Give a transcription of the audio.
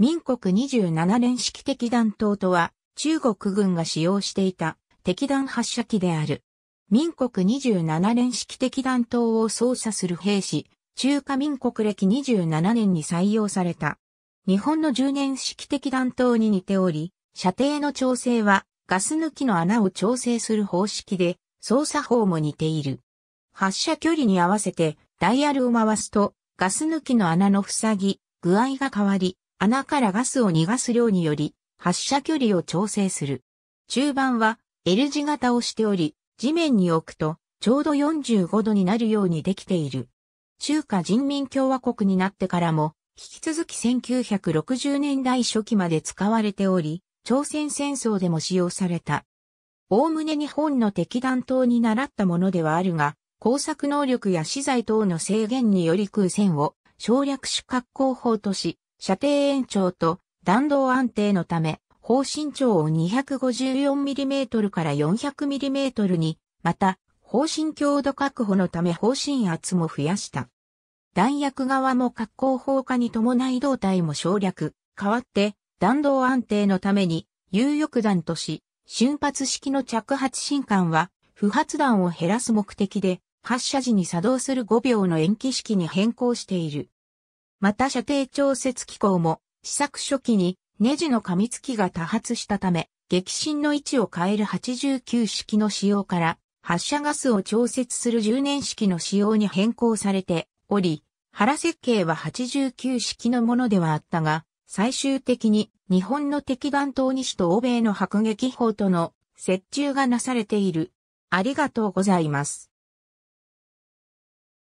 民国27年式敵弾頭とは、中国軍が使用していた敵弾発射機である。民国27年式敵弾頭を操作する兵士、中華民国歴27年に採用された。日本の10年式敵弾頭に似ており、射程の調整はガス抜きの穴を調整する方式で、操作法も似ている。発射距離に合わせてダイヤルを回すと、ガス抜きの穴の塞ぎ、具合が変わり、穴からガスを逃がす量により、発射距離を調整する。中盤は L 字型をしており、地面に置くとちょうど45度になるようにできている。中華人民共和国になってからも、引き続き1960年代初期まで使われており、朝鮮戦争でも使用された。おおむね日本の敵弾頭に習ったものではあるが、工作能力や資材等の制限により空戦を省略し格好法とし、射程延長と弾道安定のため、砲身長を 254mm から 400mm に、また、方針強度確保のため方針圧も増やした。弾薬側も格好砲火に伴い胴体も省略。代わって、弾道安定のために、有力弾とし、瞬発式の着発進管は、不発弾を減らす目的で、発射時に作動する5秒の延期式に変更している。また射程調節機構も、試作初期にネジの噛みつきが多発したため、激震の位置を変える89式の仕様から、発射ガスを調節する10年式の仕様に変更されており、腹設計は89式のものではあったが、最終的に日本の敵弾島西と欧米の迫撃砲との接中がなされている。ありがとうございます。